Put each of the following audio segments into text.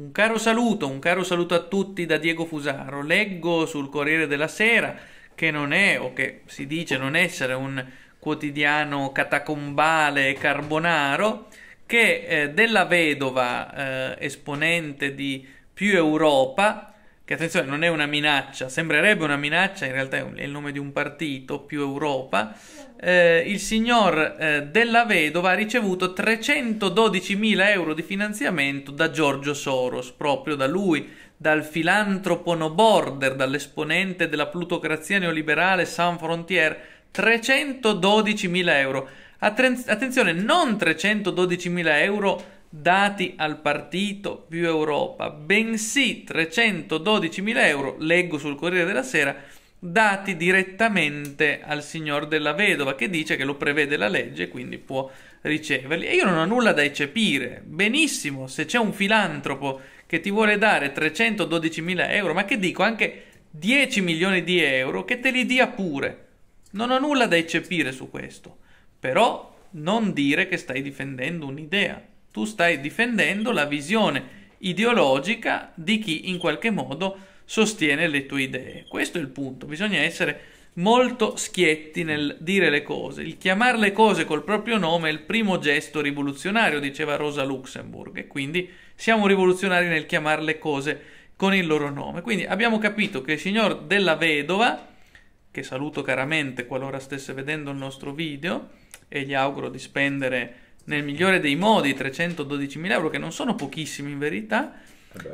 Un caro saluto, un caro saluto a tutti da Diego Fusaro. Leggo sul Corriere della Sera che non è, o che si dice non essere, un quotidiano catacombale e carbonaro, che eh, della vedova eh, esponente di Più Europa che attenzione non è una minaccia, sembrerebbe una minaccia, in realtà è, il nome di un partito, più Europa, eh, il signor eh, Della Vedova ha ricevuto 312.000 euro di finanziamento da Giorgio Soros, proprio da lui, dal filantropo no border, dall'esponente della plutocrazia neoliberale San Frontier, 312.000 euro. Attenzione, non 312.000 euro dati al partito più Europa, bensì 312.000 euro, leggo sul Corriere della Sera, dati direttamente al signor della vedova che dice che lo prevede la legge e quindi può riceverli. E io non ho nulla da eccepire, benissimo, se c'è un filantropo che ti vuole dare 312.000 euro, ma che dico anche 10 milioni di euro, che te li dia pure. Non ho nulla da eccepire su questo, però non dire che stai difendendo un'idea tu stai difendendo la visione ideologica di chi in qualche modo sostiene le tue idee. Questo è il punto, bisogna essere molto schietti nel dire le cose. Il chiamare le cose col proprio nome è il primo gesto rivoluzionario, diceva Rosa Luxemburg, e quindi siamo rivoluzionari nel chiamare le cose con il loro nome. Quindi abbiamo capito che il signor della vedova, che saluto caramente qualora stesse vedendo il nostro video, e gli auguro di spendere nel migliore dei modi 312.000 euro, che non sono pochissimi in verità,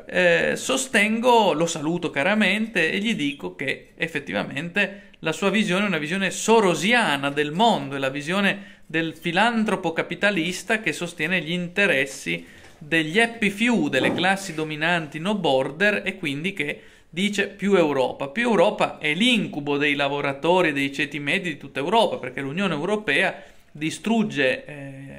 eh, eh, sostengo, lo saluto caramente e gli dico che effettivamente la sua visione è una visione sorosiana del mondo, è la visione del filantropo capitalista che sostiene gli interessi degli happy few, delle classi dominanti no border e quindi che dice più Europa. Più Europa è l'incubo dei lavoratori, dei ceti medi di tutta Europa, perché l'Unione Europea distrugge eh,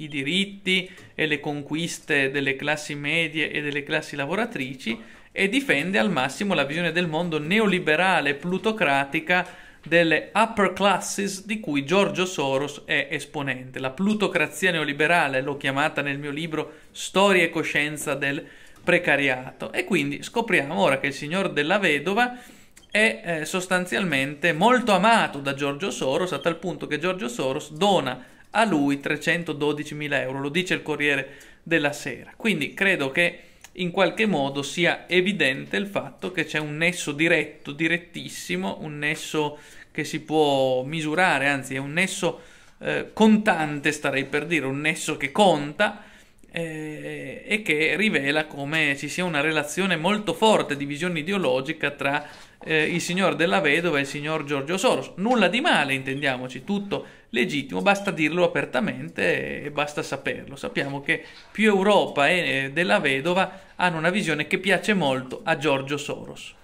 i diritti e le conquiste delle classi medie e delle classi lavoratrici e difende al massimo la visione del mondo neoliberale plutocratica delle upper classes di cui Giorgio Soros è esponente. La plutocrazia neoliberale l'ho chiamata nel mio libro Storia e coscienza del precariato e quindi scopriamo ora che il signor della vedova è eh, sostanzialmente molto amato da Giorgio Soros a tal punto che Giorgio Soros dona a lui 312.000 euro, lo dice il Corriere della Sera. Quindi credo che in qualche modo sia evidente il fatto che c'è un nesso diretto, direttissimo, un nesso che si può misurare, anzi è un nesso eh, contante, starei per dire, un nesso che conta eh, e che rivela come ci sia una relazione molto forte di visione ideologica tra eh, il signor della vedova e il signor Giorgio Soros. Nulla di male, intendiamoci, tutto legittimo, basta dirlo apertamente e basta saperlo. Sappiamo che più Europa e eh, della vedova hanno una visione che piace molto a Giorgio Soros.